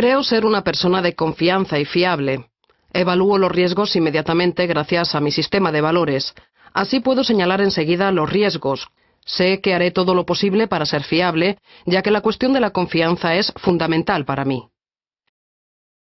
Creo ser una persona de confianza y fiable. Evalúo los riesgos inmediatamente gracias a mi sistema de valores. Así puedo señalar enseguida los riesgos. Sé que haré todo lo posible para ser fiable, ya que la cuestión de la confianza es fundamental para mí.